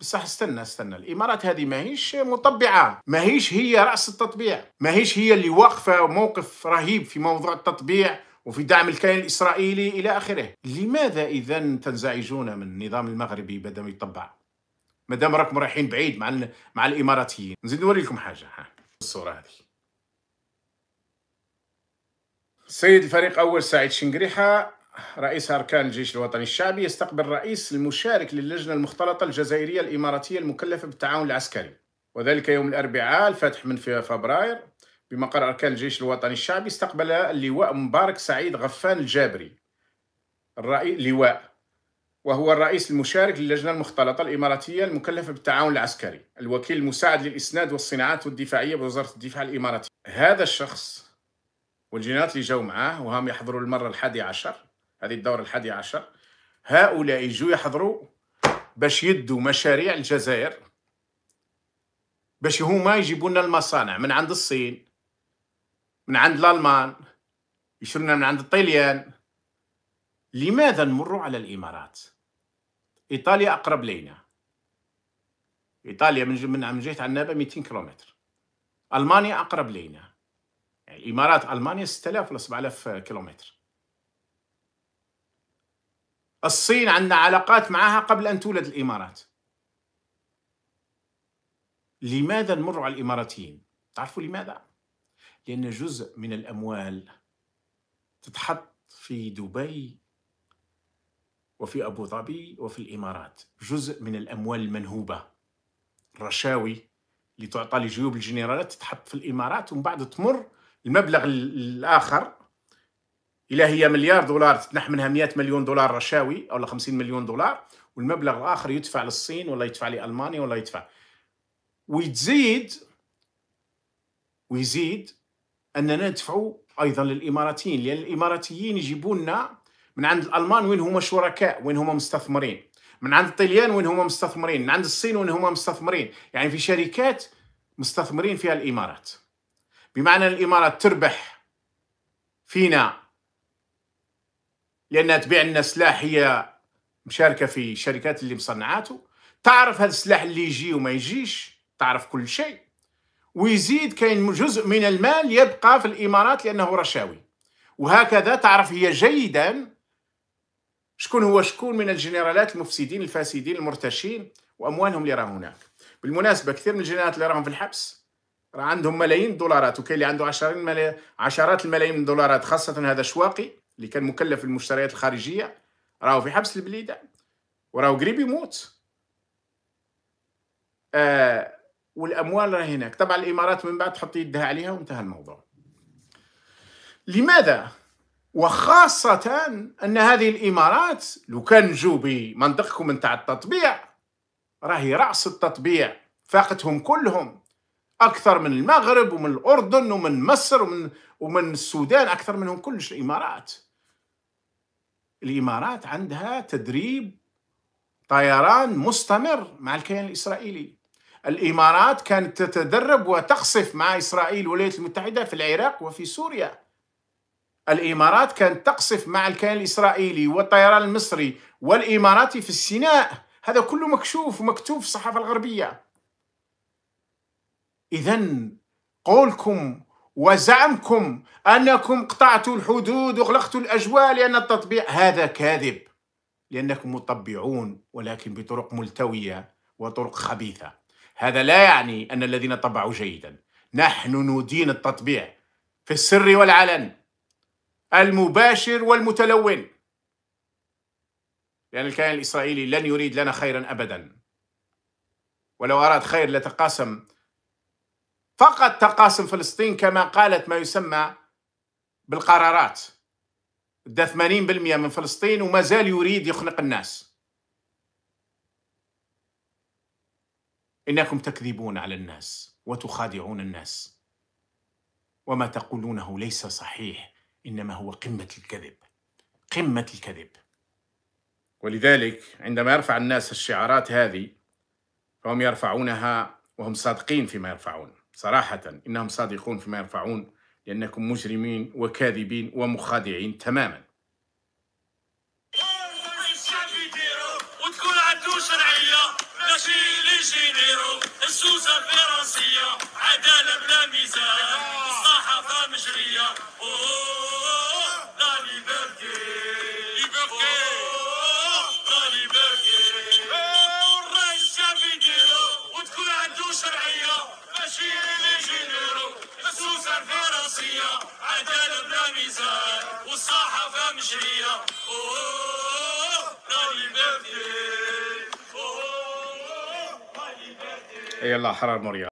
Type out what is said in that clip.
بصح استنى استنى الامارات هذه ماهيش مطبعه ماهيش هي راس التطبيع ماهيش هي اللي واقفه موقف رهيب في موضوع التطبيع وفي دعم الكيان الاسرائيلي الى اخره لماذا اذا تنزعجون من النظام المغربي بدم يطبع ما دام راكم رايحين بعيد مع مع الاماراتيين نزيد نوريكم حاجه ها الصوره هذه سيد الفريق اول سعيد شنقريحه رئيس أركان الجيش الوطني الشعبي يستقبل رئيس المشارك للجنة المختلطة الجزائرية الإماراتية المكلفة بالتعاون العسكري وذلك يوم الأربعاء الفاتح من فبراير بمقر أركان الجيش الوطني الشعبي استقبل اللواء مبارك سعيد غفان الجابري الرئيس لواء وهو الرئيس المشارك للجنة المختلطة الإماراتية المكلفة بالتعاون العسكري الوكيل المساعد للإسناد والصناعات والدفاعية بوزارة الدفاع الإماراتية هذا الشخص والجينات اللي جاو معاه وهم يحضروا المرة الحادي عشر هذه الدورة الحادية عشر هؤلاء يجوا يحضروا باش يدوا مشاريع الجزائر باش هما يجيبوا لنا المصانع من عند الصين من عند الالمان يشرنا من عند الطليان لماذا نمر على الامارات ايطاليا اقرب لينا ايطاليا من من من جهه عنابه 200 كيلومتر المانيا اقرب لينا يعني الامارات المانيا 6000 ولا 7000 كيلومتر الصين عندنا علاقات معها قبل أن تولد الإمارات لماذا نمر على الإماراتيين؟ تعرفوا لماذا؟ لأن جزء من الأموال تتحط في دبي وفي أبو ظبي وفي الإمارات جزء من الأموال المنهوبة الرشاوي اللي تعطى لجيوب الجنرالات تتحط في الإمارات ومن بعد تمر المبلغ الآخر الا هي مليار دولار تتنح منها 100 مليون دولار رشاوي او 50 مليون دولار والمبلغ الاخر يدفع للصين ولا يدفع لالمانيا ولا يدفع ويزيد ويزيد اننا ندفعوا ايضا للاماراتيين لان الاماراتيين يجيبوننا من عند الالمان وين هما شركاء وين هما مستثمرين من عند الطليان وين هما مستثمرين من عند الصين وين هما مستثمرين يعني في شركات مستثمرين فيها الامارات بمعنى الامارات تربح فينا لانها تبيع لنا سلاح هي مشاركه في الشركات اللي مصنعاته تعرف هذا السلاح اللي يجي وما يجيش تعرف كل شيء ويزيد كاين جزء من المال يبقى في الامارات لانه رشاوي وهكذا تعرف هي جيدا شكون هو شكون من الجنرالات المفسدين الفاسدين المرتشين واموالهم اللي راه هناك بالمناسبه كثير من الجنرالات اللي راهم في الحبس راه عندهم ملايين الدولارات وكاين اللي عنده عشرين ملايين عشرات الملايين من الدولارات خاصه هذا شواقي اللي كان مكلف بالمشتريات الخارجيه راهو في حبس البليده وراهو قريب يموت آه والاموال راه هناك طبعا الامارات من بعد تحط يدها عليها وانتهى الموضوع لماذا وخاصة أن هذه الإمارات لو كان جو بمنطقكم نتاع التطبيع راهي رأس التطبيع فاقتهم كلهم أكثر من المغرب ومن الأردن ومن مصر ومن, ومن السودان أكثر منهم كلش الإمارات الامارات عندها تدريب طيران مستمر مع الكيان الاسرائيلي الامارات كانت تتدرب وتقصف مع اسرائيل والولايات المتحده في العراق وفي سوريا الامارات كانت تقصف مع الكيان الاسرائيلي والطيران المصري والاماراتي في السيناء هذا كله مكشوف ومكتوب في الصحافه الغربيه اذا قولكم وزعمكم أنكم قطعتوا الحدود وغلقتوا الأجواء لأن التطبيع هذا كاذب لأنكم مطبعون ولكن بطرق ملتوية وطرق خبيثة هذا لا يعني أن الذين طبعوا جيدا نحن ندين التطبيع في السر والعلن المباشر والمتلون لأن الكيان الإسرائيلي لن يريد لنا خيرا أبدا ولو أراد خير لتقاسم فقط تقاسم فلسطين كما قالت ما يسمى بالقرارات ادى 80% من فلسطين وما زال يريد يخنق الناس انكم تكذبون على الناس وتخادعون الناس وما تقولونه ليس صحيح انما هو قمه الكذب قمه الكذب ولذلك عندما يرفع الناس الشعارات هذه فهم يرفعونها وهم صادقين فيما يرفعون صراحة إنهم صادقون فيما يرفعون لأنكم مجرمين وكاذبين ومخادعين تماما والصحافة مشرية يلا حرار موريا